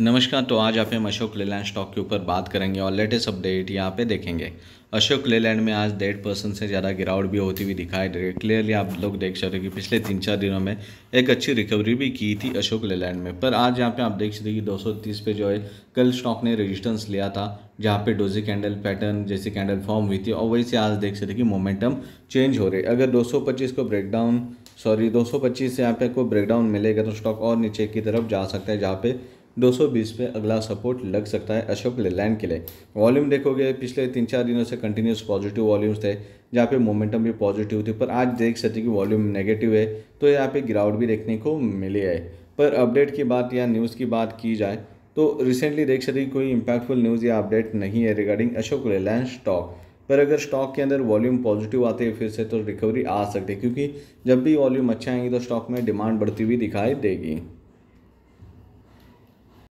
नमस्कार तो आज आप हम अशोक लेलैंड स्टॉक के ऊपर बात करेंगे और लेटेस्ट अपडेट यहाँ पे देखेंगे अशोक लेलैंड में आज डेढ़ परसेंट से ज़्यादा गिरावट भी होती हुई दिखाई दे रही है क्लियरली आप लोग देख सकते हो कि पिछले तीन चार दिनों में एक अच्छी रिकवरी भी की थी अशोक लेलैंड में पर आज यहाँ पे आप देख सकते हो कि दो पे जो है कल स्टॉक ने रजिस्टेंस लिया था जहाँ पे डोजी कैंडल पैटर्न जैसी कैंडल फॉर्म हुई थी और वही से आज देख सकते कि मोमेंटम चेंज हो रही है अगर दो को ब्रेकडाउन सॉरी 225 से यहाँ पे कोई ब्रेकडाउन मिलेगा तो स्टॉक और नीचे की तरफ जा सकता है जहाँ पे 220 पे अगला सपोर्ट लग सकता है अशोक लेलैंड के लिए वॉल्यूम देखोगे पिछले तीन चार दिनों से कंटिन्यूस पॉजिटिव वॉल्यूम्स थे जहाँ पे मोमेंटम भी पॉजिटिव थी पर आज देख सकते कि वॉल्यूम नेगेटिव है तो यहाँ पे गिरावट भी देखने को मिली है पर अपडेट की बात या न्यूज़ की बात की जाए तो रिसेंटली देख सकते कोई इम्पैक्टफुल न्यूज़ या अपडेट नहीं है रिगार्डिंग अशोक लेलैंड स्टॉक पर अगर स्टॉक के अंदर वॉल्यूम पॉजिटिव आते हैं फिर से तो रिकवरी आ सकती है क्योंकि जब भी वॉल्यूम अच्छा आएंगे तो स्टॉक में डिमांड बढ़ती हुई दिखाई देगी